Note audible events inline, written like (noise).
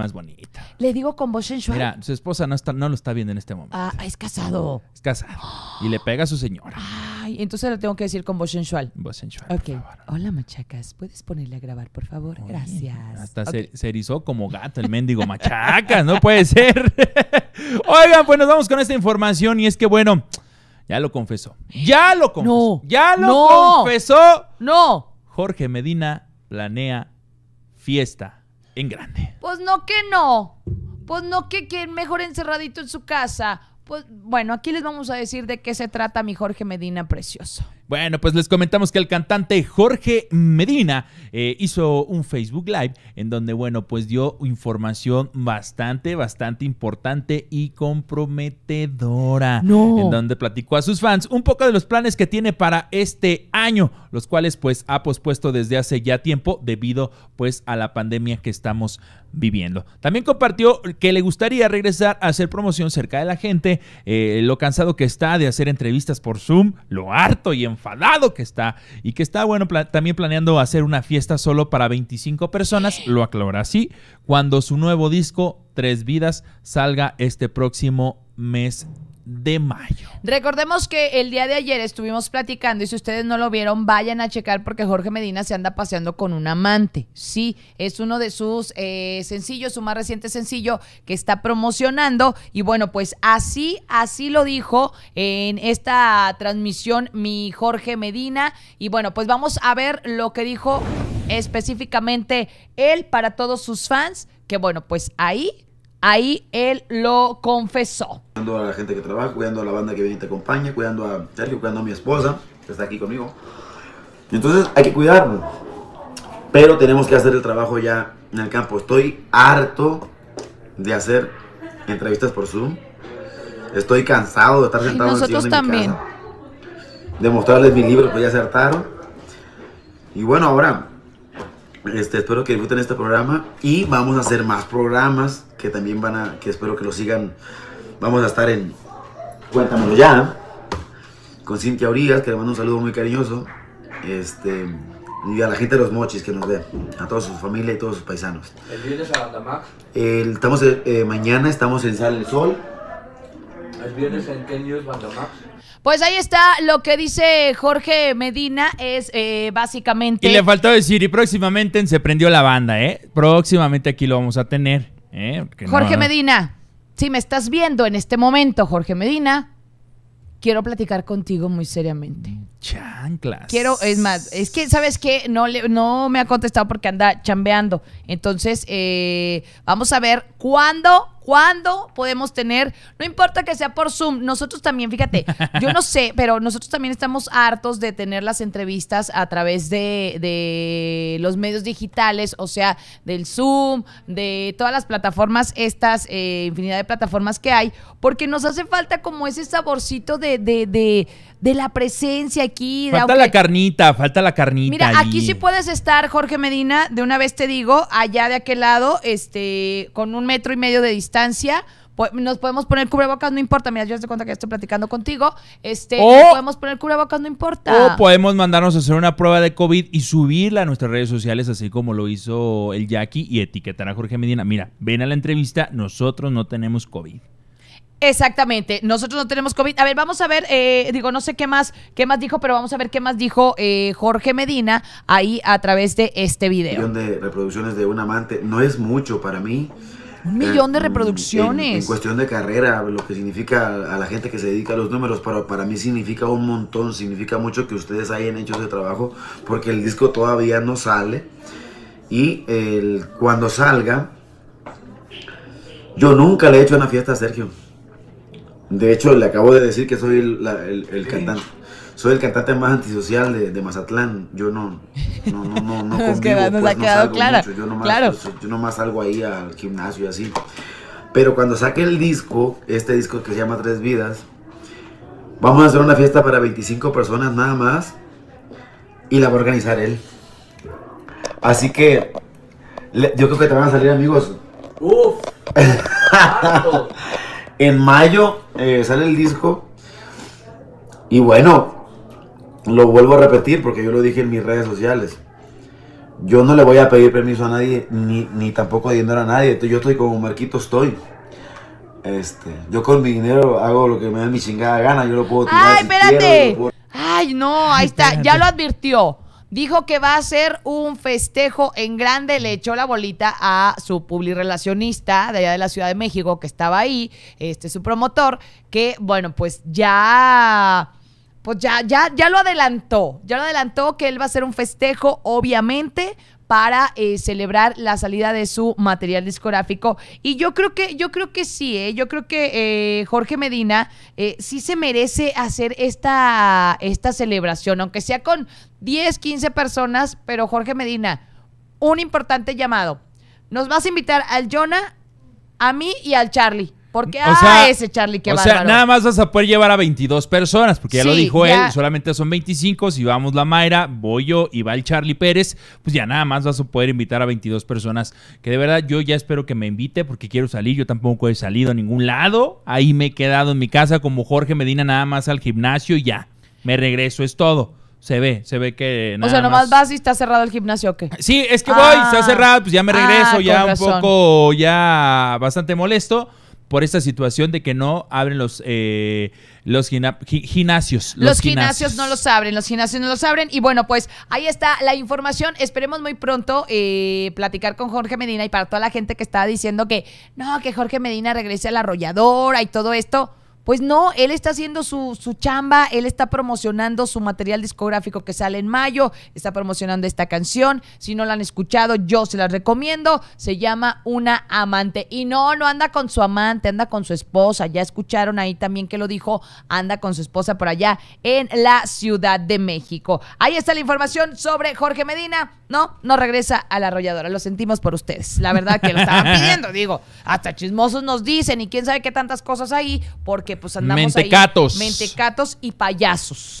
más bonita. Le digo con voz sensual. Mira, su esposa no, está, no lo está viendo en este momento. Ah, es casado. Es casado. Y le pega a su señora. Ay, entonces lo tengo que decir con voz sensual. Voz sensual. Hola, machacas. ¿Puedes ponerle a grabar, por favor? Gracias. Hasta se, erizó como gato el mendigo machacas. No puede ser. (laughs) Oigan, pues nos vamos con esta información y es que, bueno, ya lo confesó. Ya lo confesó. No. Ya lo confesó. No. Jorge Medina planea fiesta en grande. Pues no que no. Pues no que, que mejor encerradito en su casa. Pues bueno, aquí les vamos a decir de qué se trata mi Jorge Medina Precioso. Bueno, pues les comentamos que el cantante Jorge Medina eh, hizo un Facebook Live en donde, bueno, pues dio información bastante, bastante importante y comprometedora. En donde platicó a sus fans un poco de los planes que tiene para este año, los cuales pues ha pospuesto desde hace ya tiempo debido pues a la pandemia que estamos viviendo. También compartió que le gustaría regresar a hacer promoción cerca de la gente, eh, lo cansado que está de hacer entrevistas por Zoom, lo harto y en enfadado que está y que está, bueno, también planeando hacer una fiesta solo para 25 personas, lo aclara así, cuando su nuevo disco, Tres Vidas, salga este próximo mes de mayo. Recordemos que el día de ayer estuvimos platicando y si ustedes no lo vieron, vayan a checar porque Jorge Medina se anda paseando con un amante. Sí, es uno de sus eh, sencillos, su más reciente sencillo que está promocionando. Y bueno, pues así, así lo dijo en esta transmisión mi Jorge Medina. Y bueno, pues vamos a ver lo que dijo específicamente él para todos sus fans, que bueno, pues ahí Ahí él lo confesó. Cuidando a la gente que trabaja, cuidando a la banda que viene y te acompaña, cuidando a Sergio, cuidando a mi esposa, que está aquí conmigo. Entonces hay que cuidarnos. Pero tenemos que hacer el trabajo ya en el campo. Estoy harto de hacer entrevistas por Zoom. Estoy cansado de estar sentado y nosotros en también. De mostrarles mi libro, pues ya se hartaron. Y bueno, ahora este, espero que disfruten este programa y vamos a hacer más programas que también van a, que espero que lo sigan. Vamos a estar en Cuéntamelo ya, con Cintia Orías que le mando un saludo muy cariñoso. Este, y a la gente de los mochis que nos ve, a toda su familia y todos sus paisanos. ¿El viernes a Bandamax? estamos, eh, eh, mañana estamos en Sal el Sol. ¿El viernes en qué news Bandamax? Pues ahí está lo que dice Jorge Medina, es eh, básicamente... Y le faltó decir, y próximamente Se Prendió la Banda, ¿eh? Próximamente aquí lo vamos a tener. ¿Eh? Jorge Medina, si me estás viendo en este momento, Jorge Medina, quiero platicar contigo muy seriamente. Chanclas. Quiero, es más, es que, ¿sabes qué? No, no me ha contestado porque anda chambeando. Entonces, eh, vamos a ver cuándo ¿Cuándo podemos tener? No importa que sea por Zoom, nosotros también, fíjate, yo no sé, (laughs) pero nosotros también estamos hartos de tener las entrevistas a través de, los medios digitales, o sea, del Zoom, de todas las plataformas, estas eh, infinidad de plataformas que hay, porque nos hace falta como ese saborcito de, la presencia aquí. Falta la carnita, falta la carnita. Mira, aquí sí puedes estar, Jorge Medina, de una vez te digo, allá de aquel lado, este, con un metro y medio de distancia distancia, nos podemos poner cubrebocas, no importa. Mira, yo te cuenta que estoy platicando contigo. Este, podemos poner cubrebocas, no importa. O podemos mandarnos a hacer una prueba de COVID y subirla a nuestras redes sociales, así como lo hizo el Jackie, y etiquetar a Jorge Medina. Mira, ven a la entrevista, nosotros no tenemos COVID. Exactamente, nosotros no tenemos COVID. A ver, vamos a ver, eh, digo, no sé qué más, qué más dijo, pero vamos a ver qué más dijo eh, Jorge Medina ahí a través de este video. de reproducciones de un amante no es mucho para mí. Un millón de eh, reproducciones. En, cuestión de carrera, lo que significa a la gente que se dedica a los números, para, para mí significa un montón, significa mucho que ustedes hayan hecho ese trabajo, porque el disco todavía no sale. Y el, cuando salga, yo nunca le he hecho una fiesta a Sergio. De hecho, le acabo de decir que soy el, el cantante soy el cantante más antisocial de, Mazatlán. Yo no, no, no, no, no (laughs) convivo, que pues, no clara. Yo nomás, claro. Pues, salgo ahí al gimnasio y así. Pero cuando saque el disco, este disco que se llama Tres Vidas, vamos a hacer una fiesta para 25 personas nada más y la va a organizar él. Así que yo creo que te van a salir amigos. Uf. (laughs) en mayo eh, sale el disco. Y bueno, lo vuelvo a repetir porque yo lo dije en mis redes sociales. Yo no le voy a pedir permiso a nadie, ni, ni tampoco a dinero a nadie. Yo estoy como Marquito, estoy. Este, yo con mi dinero hago lo que me da mi chingada gana. Yo lo puedo tirar. ¡Ay, espérate! ¡Ay, no! Ahí está. Ya lo advirtió. Dijo que va a ser un festejo en grande. Le echó la bolita a su publirelacionista de allá de la Ciudad de México que estaba ahí, este, su promotor, que, bueno, pues ya pues ya, ya, ya lo adelantó, ya lo adelantó que él va a hacer un festejo, obviamente, para eh, celebrar la salida de su material discográfico. Y yo creo que, yo creo que sí, ¿eh? yo creo que eh, Jorge Medina eh, sí se merece hacer esta, esta celebración, aunque sea con 10, 15 personas, pero Jorge Medina, un importante llamado. Nos vas a invitar al Jonah, a mí y al Charlie. Porque, o sea, ah, ese Charlie, qué O sea, nada más vas a poder llevar a 22 personas, porque ya lo dijo él, solamente son 25. Si vamos la Mayra, voy yo y va el Charlie Pérez, pues ya nada más vas a poder invitar a 22 personas. Que de verdad yo ya espero que me invite, porque quiero salir. Yo tampoco he salido a ningún lado. Ahí me he quedado en mi casa como Jorge Medina, nada más al gimnasio y ya. Me regreso, es todo. Se ve, se ve que nada O sea, nomás más... vas y está cerrado el gimnasio, ¿o qué? Sí, es que voy, está ah. cerrado, pues ya me ah, regreso, ya un poco, ya bastante molesto por esta situación de que no abren los, eh, los gimnasios. Los, gimnasios. no los abren, los gimnasios no los abren. Y bueno, pues ahí está la información. Esperemos muy pronto eh, platicar con Jorge Medina y para toda la gente que está diciendo que no, que Jorge Medina regrese a la arrolladora y todo esto. Pues no, él está haciendo su, su chamba, él está promocionando su material discográfico que sale en mayo, está promocionando esta canción. Si no la han escuchado, yo se la recomiendo. Se llama Una Amante. Y no, no anda con su amante, anda con su esposa. Ya escucharon ahí también que lo dijo, anda con su esposa por allá en la Ciudad de México. Ahí está la información sobre Jorge Medina. No, no regresa a la arrolladora. Lo sentimos por ustedes. La verdad que lo estaban pidiendo, (laughs) digo. Hasta chismosos nos dicen y quién sabe qué tantas cosas ahí, porque pues andamos mentecatos. Mentecatos y payasos.